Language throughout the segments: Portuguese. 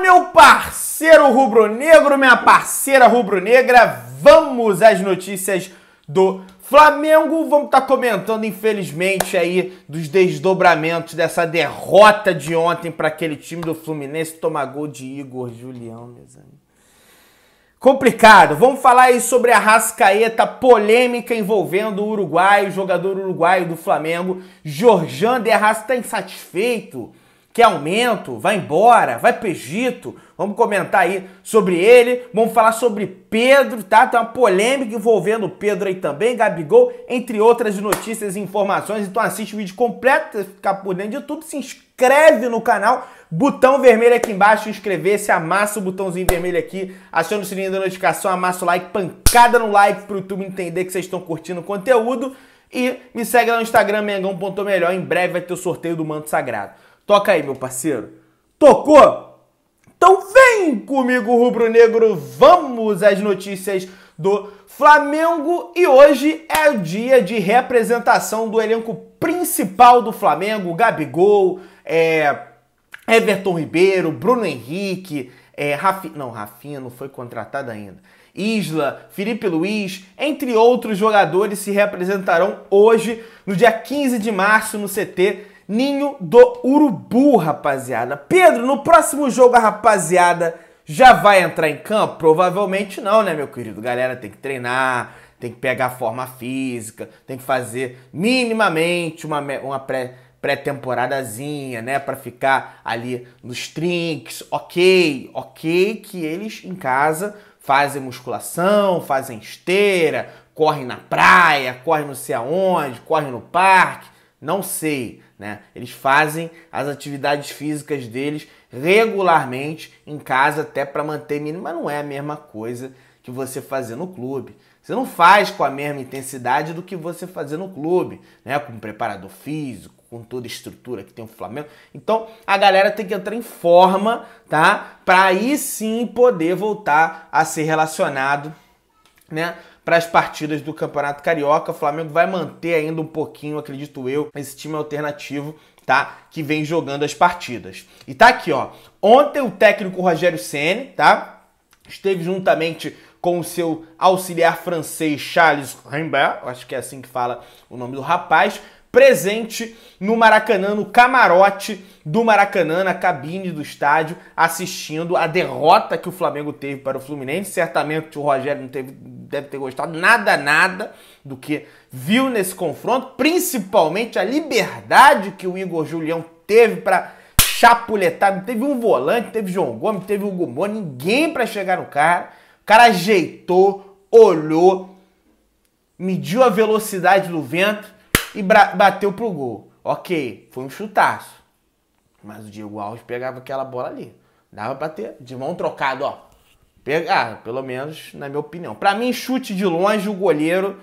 meu parceiro rubro-negro, minha parceira rubro-negra, vamos às notícias do Flamengo. Vamos estar tá comentando, infelizmente, aí dos desdobramentos dessa derrota de ontem para aquele time do Fluminense tomar gol de Igor Julião, meus amigos. Complicado. Vamos falar aí sobre a Rascaeta, polêmica envolvendo o Uruguai, o jogador uruguaio do Flamengo, Jorjan Derras está insatisfeito Quer aumento? Vai embora? Vai pro Egito? Vamos comentar aí sobre ele. Vamos falar sobre Pedro, tá? Tem uma polêmica envolvendo o Pedro aí também, Gabigol, entre outras notícias e informações. Então assiste o vídeo completo, ficar por dentro de tudo. Se inscreve no canal, botão vermelho aqui embaixo, inscrever-se, amassa o botãozinho vermelho aqui, aciona o sininho da notificação, amassa o like, pancada no like pro YouTube entender que vocês estão curtindo o conteúdo. E me segue lá no Instagram, mengão.melhor. Em breve vai ter o sorteio do manto sagrado. Toca aí, meu parceiro. Tocou? Então vem comigo, rubro-negro. Vamos às notícias do Flamengo e hoje é o dia de representação do elenco principal do Flamengo, Gabigol, é, Everton Ribeiro, Bruno Henrique, é, não, Rafinha não foi contratado ainda. Isla, Felipe Luiz, entre outros jogadores se representarão hoje, no dia 15 de março, no CT Ninho do Urubu, rapaziada. Pedro, no próximo jogo a rapaziada já vai entrar em campo? Provavelmente não, né, meu querido? Galera, tem que treinar, tem que pegar a forma física, tem que fazer minimamente uma, uma pré pré-temporadazinha, né, para ficar ali nos trinks. OK, OK que eles em casa fazem musculação, fazem esteira, correm na praia, correm não sei aonde, correm no parque, não sei, né? Eles fazem as atividades físicas deles regularmente em casa até para manter mínimo, mas não é a mesma coisa que você fazer no clube. Você não faz com a mesma intensidade do que você fazer no clube, né? Com preparador físico, com toda a estrutura que tem o Flamengo. Então, a galera tem que entrar em forma, tá? Para aí sim poder voltar a ser relacionado, né? Para as partidas do Campeonato Carioca, o Flamengo vai manter ainda um pouquinho, acredito eu, esse time alternativo, tá? Que vem jogando as partidas. E tá aqui, ó. Ontem o técnico Rogério Ceni, tá? Esteve juntamente com o seu auxiliar francês Charles Rimbert, acho que é assim que fala o nome do rapaz, presente no Maracanã, no camarote do Maracanã, na cabine do estádio, assistindo a derrota que o Flamengo teve para o Fluminense. Certamente o Rogério não teve, deve ter gostado nada, nada do que viu nesse confronto, principalmente a liberdade que o Igor Julião teve para chapuletar. Não teve um volante, teve João Gomes, teve o Gumon, ninguém para chegar no cara. O cara ajeitou, olhou, mediu a velocidade do vento e bateu pro gol. Ok, foi um chutaço. Mas o Diego Alves pegava aquela bola ali. Dava pra ter de mão trocada, ó. Pegar, ah, pelo menos na minha opinião. Para mim, chute de longe, o goleiro,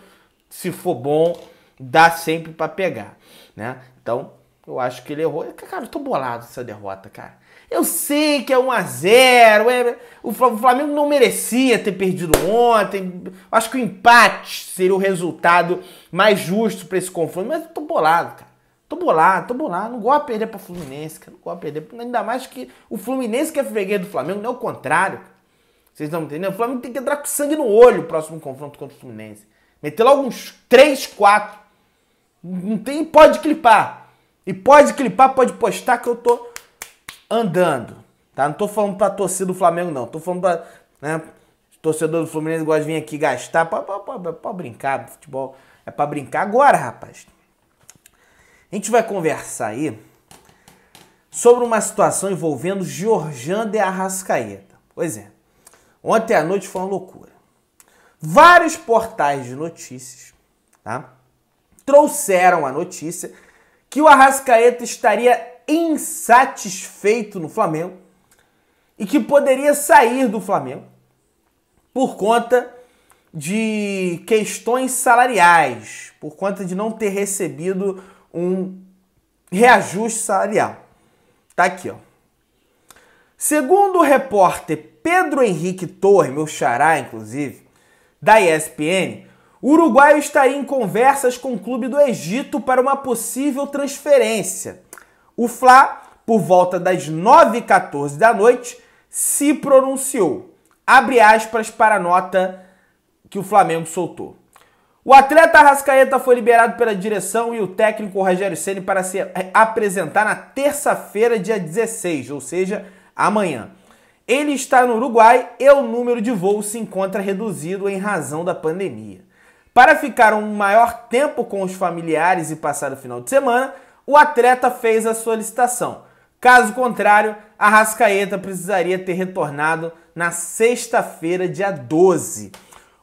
se for bom, dá sempre para pegar, né? Então, eu acho que ele errou. Cara, eu tô bolado essa derrota, cara. Eu sei que é 1 a 0 é... o Flamengo não merecia ter perdido ontem. Acho que o empate seria o resultado mais justo para esse confronto, mas eu tô bolado, cara. Tô bolado, tô bolado. Não gosto de perder pra Fluminense, cara. Não gosto de perder. Ainda mais que o Fluminense que é freguês do Flamengo, não é o contrário. Vocês estão entendendo? O Flamengo tem que entrar com sangue no olho o próximo confronto contra o Fluminense. Meter logo uns 3, 4. Não tem, pode clipar. E pode clipar, pode postar que eu tô andando, tá? Não tô falando pra torcida do Flamengo, não. Tô falando pra, né, torcedor do Fluminense gosta de vir aqui gastar pra, pra, pra, pra brincar, futebol é pra brincar. Agora, rapaz, a gente vai conversar aí sobre uma situação envolvendo Georgian de Arrascaeta. Pois é, ontem à noite foi uma loucura. Vários portais de notícias, tá? Trouxeram a notícia que o Arrascaeta estaria insatisfeito no Flamengo e que poderia sair do Flamengo por conta de questões salariais, por conta de não ter recebido um reajuste salarial. Tá aqui, ó. Segundo o repórter Pedro Henrique Torre, meu xará, inclusive, da ESPN, o uruguaio estaria em conversas com o clube do Egito para uma possível transferência. O Fla, por volta das 9h14 da noite, se pronunciou. Abre aspas para a nota que o Flamengo soltou. O atleta Rascaeta foi liberado pela direção e o técnico Rogério Ceni para se apresentar na terça-feira, dia 16, ou seja, amanhã. Ele está no Uruguai e o número de voos se encontra reduzido em razão da pandemia. Para ficar um maior tempo com os familiares e passar o final de semana, o atleta fez a solicitação. Caso contrário, a Rascaeta precisaria ter retornado na sexta-feira, dia 12.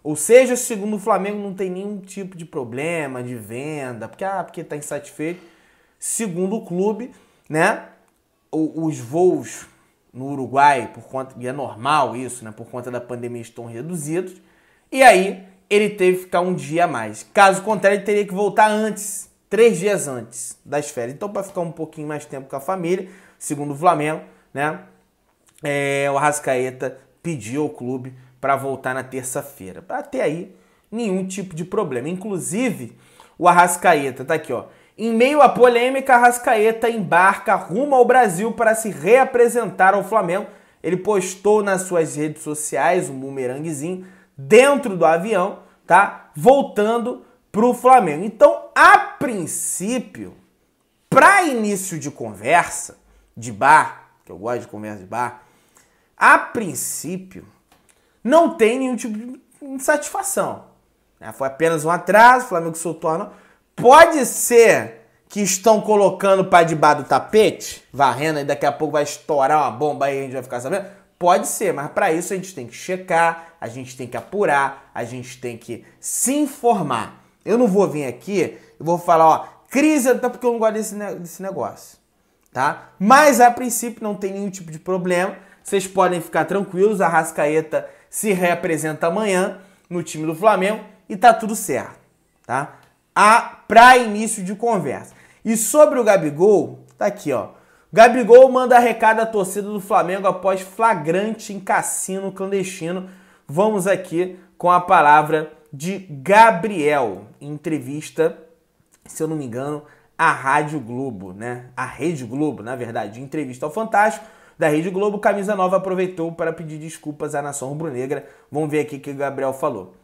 Ou seja, segundo o Flamengo, não tem nenhum tipo de problema de venda, porque ah, porque está insatisfeito. Segundo o clube, né? os voos no Uruguai, por conta, e é normal isso, né? Por conta da pandemia estão reduzidos. E aí ele teve que ficar um dia a mais. Caso contrário, ele teria que voltar antes três dias antes das férias. Então, para ficar um pouquinho mais tempo com a família, segundo o Flamengo, né? É, o Arrascaeta pediu ao clube para voltar na terça-feira. Até aí, nenhum tipo de problema. Inclusive, o Arrascaeta, tá aqui, ó. Em meio à polêmica, Arrascaeta embarca rumo ao Brasil para se reapresentar ao Flamengo. Ele postou nas suas redes sociais um bumeranguezinho dentro do avião, tá? Voltando pro Flamengo. Então, a princípio, para início de conversa, de bar, que eu gosto de conversa de bar, a princípio, não tem nenhum tipo de insatisfação. Né? Foi apenas um atraso, o Flamengo soltou a... Pode ser que estão colocando para debaixo do tapete, varrendo, e daqui a pouco vai estourar uma bomba e a gente vai ficar sabendo. Pode ser, mas para isso a gente tem que checar, a gente tem que apurar, a gente tem que se informar. Eu não vou vir aqui e vou falar, ó, crise, até porque eu não gosto desse, desse negócio, tá? Mas a princípio não tem nenhum tipo de problema. Vocês podem ficar tranquilos, a Rascaeta se reapresenta amanhã no time do Flamengo e tá tudo certo, tá? A para início de conversa. E sobre o Gabigol, tá aqui, ó. Gabigol manda recado à torcida do Flamengo após flagrante em cassino clandestino. Vamos aqui com a palavra de Gabriel, entrevista, se eu não me engano, à Rádio Globo, né? A Rede Globo, na verdade, entrevista ao Fantástico da Rede Globo, Camisa Nova aproveitou para pedir desculpas à nação rubro-negra. Vamos ver aqui o que o Gabriel falou.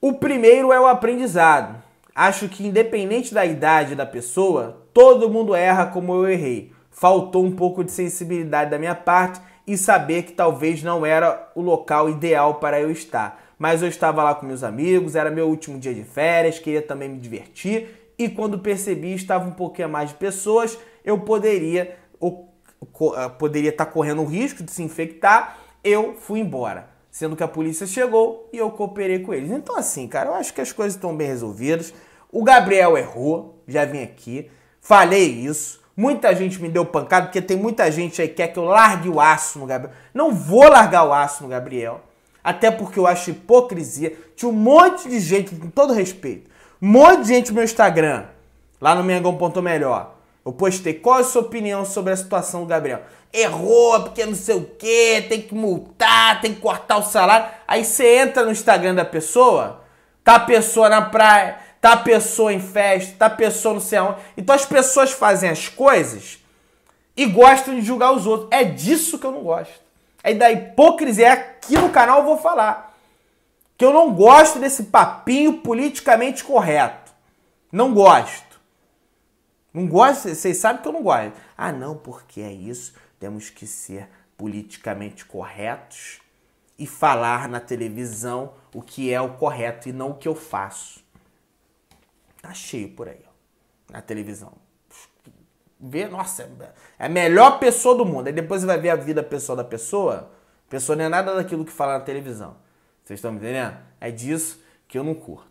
O primeiro é o aprendizado. Acho que independente da idade da pessoa, todo mundo erra como eu errei. Faltou um pouco de sensibilidade da minha parte e saber que talvez não era o local ideal para eu estar mas eu estava lá com meus amigos, era meu último dia de férias, queria também me divertir e quando percebi estava um pouquinho mais de pessoas, eu poderia eh, poderia estar tá correndo o risco de se infectar, eu fui embora. Sendo que a polícia chegou e eu cooperei com eles. Então, assim, cara, eu acho que as coisas estão bem resolvidas. O Gabriel errou, já vim aqui, falei isso. Muita gente me deu pancada, porque tem muita gente aí que quer que eu largue o aço no Gabriel. Não vou largar o aço no Gabriel. Até porque eu acho hipocrisia. Tinha um monte de gente, com todo respeito, um monte de gente no meu Instagram, lá no Mengão Ponto Melhor. Eu postei qual é a sua opinião sobre a situação do Gabriel. Errou, porque não sei o que, tem que multar, tem que cortar o salário. Aí você entra no Instagram da pessoa, tá a pessoa na praia, tá a pessoa em festa, tá a pessoa não sei aonde. Então as pessoas fazem as coisas e gostam de julgar os outros. É disso que eu não gosto. É da hipocrisia. É aqui no canal eu vou falar. Que eu não gosto desse papinho politicamente correto. Não gosto. Não gosto, vocês sabem que eu não gosto. Ah, não, porque é isso. Temos que ser politicamente corretos e falar na televisão o que é o correto e não o que eu faço. Tá cheio por aí, ó, na televisão ver, nossa, é a melhor pessoa do mundo. Aí depois você vai ver a vida pessoal da pessoa. A pessoa não é nada daquilo que fala na televisão. Vocês estão me entendendo? É disso que eu não curto.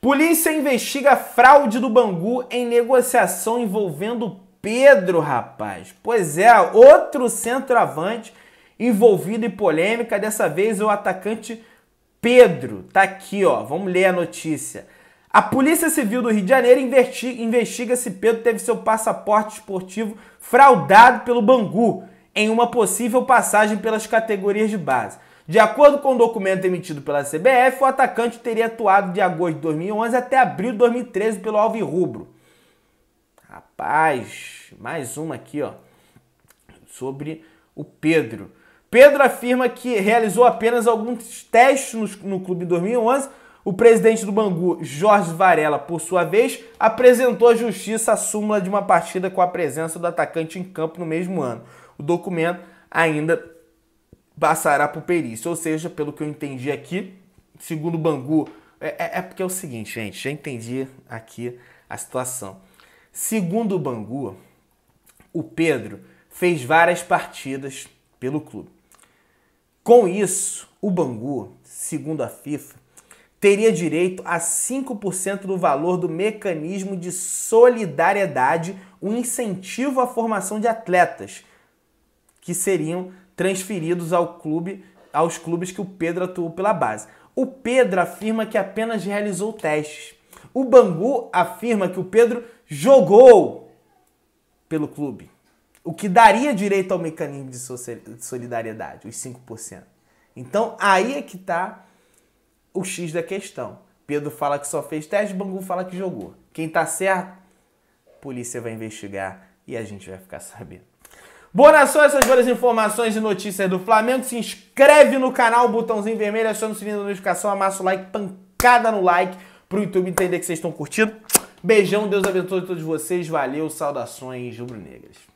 Polícia investiga fraude do Bangu em negociação envolvendo Pedro, rapaz. Pois é, outro centroavante envolvido em polêmica, dessa vez o atacante Pedro. Tá aqui, ó. Vamos ler a notícia. A Polícia Civil do Rio de Janeiro investiga se Pedro teve seu passaporte esportivo fraudado pelo Bangu em uma possível passagem pelas categorias de base. De acordo com o um documento emitido pela CBF, o atacante teria atuado de agosto de 2011 até abril de 2013 pelo Alvirrubro. Rapaz, mais uma aqui, ó, sobre o Pedro. Pedro afirma que realizou apenas alguns testes no, no clube em 2011 o presidente do Bangu, Jorge Varela, por sua vez, apresentou à justiça a súmula de uma partida com a presença do atacante em campo no mesmo ano. O documento ainda passará por perícia, ou seja, pelo que eu entendi aqui, segundo o Bangu, é, é, é porque é o seguinte, gente, já entendi aqui a situação. Segundo o Bangu, o Pedro fez várias partidas pelo clube. Com isso, o Bangu, segundo a FIFA, teria direito a 5% do valor do mecanismo de solidariedade, um incentivo à formação de atletas que seriam transferidos ao clube, aos clubes que o Pedro atuou pela base. O Pedro afirma que apenas realizou testes. O Bangu afirma que o Pedro jogou pelo clube, o que daria direito ao mecanismo de solidariedade, os 5%. Então aí é que está o X da questão. Pedro fala que só fez teste, Bangu fala que jogou. Quem tá certo, polícia vai investigar e a gente vai ficar sabendo. Bora só essas boas informações e notícias do Flamengo. Se inscreve no canal, botãozinho vermelho, aciona o sininho da notificação, amassa o like, pancada no like, pro YouTube entender que vocês estão curtindo. Beijão, Deus abençoe todos vocês, valeu, saudações rubro-negras.